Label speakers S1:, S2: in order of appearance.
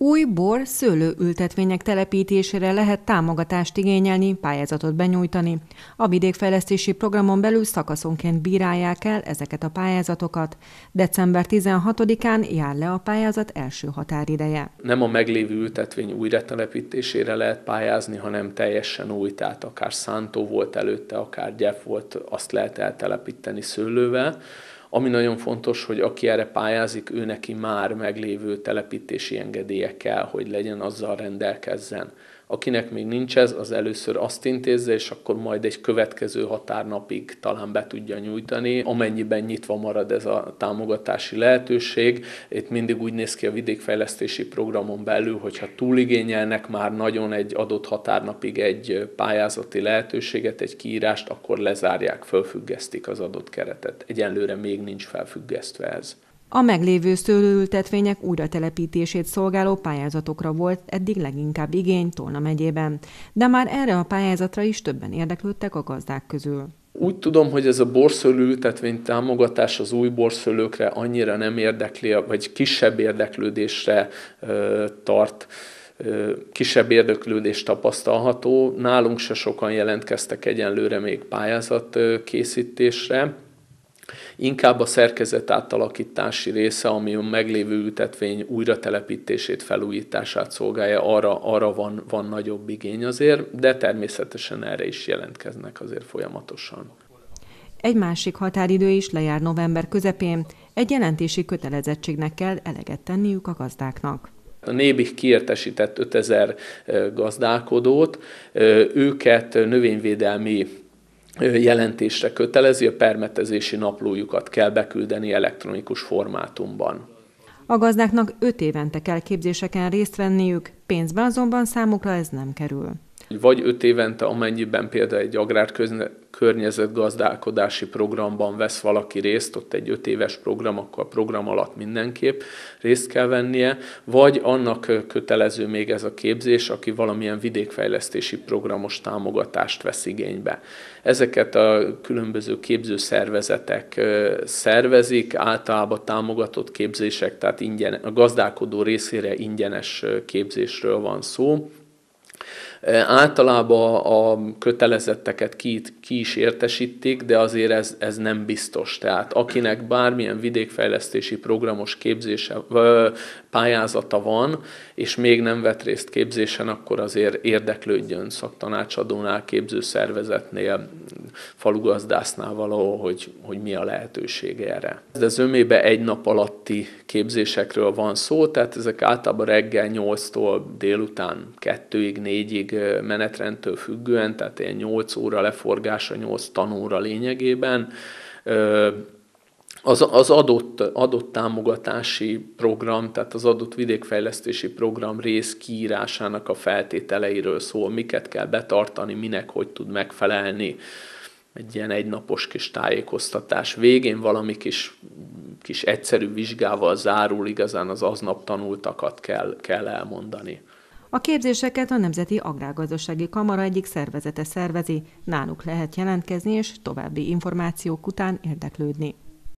S1: Új bor szőlőültetvények telepítésére lehet támogatást igényelni, pályázatot benyújtani. A vidékfejlesztési programon belül szakaszonként bírálják el ezeket a pályázatokat. December 16-án jár le a pályázat első határideje.
S2: Nem a meglévő ültetvény újra telepítésére lehet pályázni, hanem teljesen új, tehát akár szántó volt előtte, akár gyep volt, azt lehet eltelepíteni szőlővel ami nagyon fontos, hogy aki erre pályázik, ő neki már meglévő telepítési engedélye kell, hogy legyen, azzal rendelkezzen. Akinek még nincs ez, az először azt intézze, és akkor majd egy következő határnapig talán be tudja nyújtani, amennyiben nyitva marad ez a támogatási lehetőség. Itt mindig úgy néz ki a vidékfejlesztési programon belül, hogyha túligényelnek már nagyon egy adott határnapig egy pályázati lehetőséget, egy kiírást, akkor lezárják, fölfüggesztik az adott keretet. Egyenlőre még nincs felfüggesztve ez.
S1: A meglévő szőlőültetvények telepítését szolgáló pályázatokra volt eddig leginkább igény Tolna megyében, de már erre a pályázatra is többen érdeklődtek a gazdák közül.
S2: Úgy tudom, hogy ez a borszőlőültetvény támogatás az új borszőlőkre annyira nem érdekli, vagy kisebb érdeklődésre ö, tart kisebb érdeklődés tapasztalható. Nálunk se sokan jelentkeztek egyenlőre még pályázat készítésre. Inkább a szerkezet átalakítási része, ami a meglévő ültetvény újratelepítését, felújítását szolgálja, arra, arra van, van nagyobb igény azért, de természetesen erre is jelentkeznek azért folyamatosan.
S1: Egy másik határidő is lejár november közepén, egy jelentési kötelezettségnek kell eleget tenniük a gazdáknak.
S2: A Nébih kiértesített 5000 gazdálkodót, őket növényvédelmi
S1: jelentésre
S2: kötelezi, a permetezési naplójukat kell beküldeni elektronikus formátumban.
S1: A gazdáknak öt évente kell képzéseken részt venniük, pénzben azonban számukra ez nem kerül
S2: vagy öt évente, amennyiben például egy agrárkörnyezetgazdálkodási programban vesz valaki részt, ott egy öt éves program, akkor a program alatt mindenképp részt kell vennie, vagy annak kötelező még ez a képzés, aki valamilyen vidékfejlesztési programos támogatást vesz igénybe. Ezeket a különböző képzőszervezetek szervezik, általában támogatott képzések, tehát ingyen, a gazdálkodó részére ingyenes képzésről van szó. Általában a kötelezetteket ki, ki is értesítik, de azért ez, ez nem biztos. Tehát akinek bármilyen vidékfejlesztési programos képzése, pályázata van, és még nem vett részt képzésen, akkor azért érdeklődjön szaktanácsadónál, képzőszervezetnél, falugazdásznál való, hogy, hogy mi a lehetőség erre. De zömébe egy nap alatt közötti képzésekről van szó, tehát ezek általában reggel 8-tól délután 2-ig, 4-ig menetrendtől függően, tehát ilyen 8 óra leforgása, 8 tanóra lényegében. Az, az adott, adott támogatási program, tehát az adott vidékfejlesztési program rész kiírásának a feltételeiről szól, miket kell betartani, minek hogy tud megfelelni egy ilyen egynapos kis tájékoztatás végén valami kis kis egyszerű vizsgával zárul, igazán az aznap tanultakat kell, kell elmondani.
S1: A képzéseket a Nemzeti Agrárgazdasági Kamara egyik szervezete szervezi, náluk lehet jelentkezni és további információk után érdeklődni.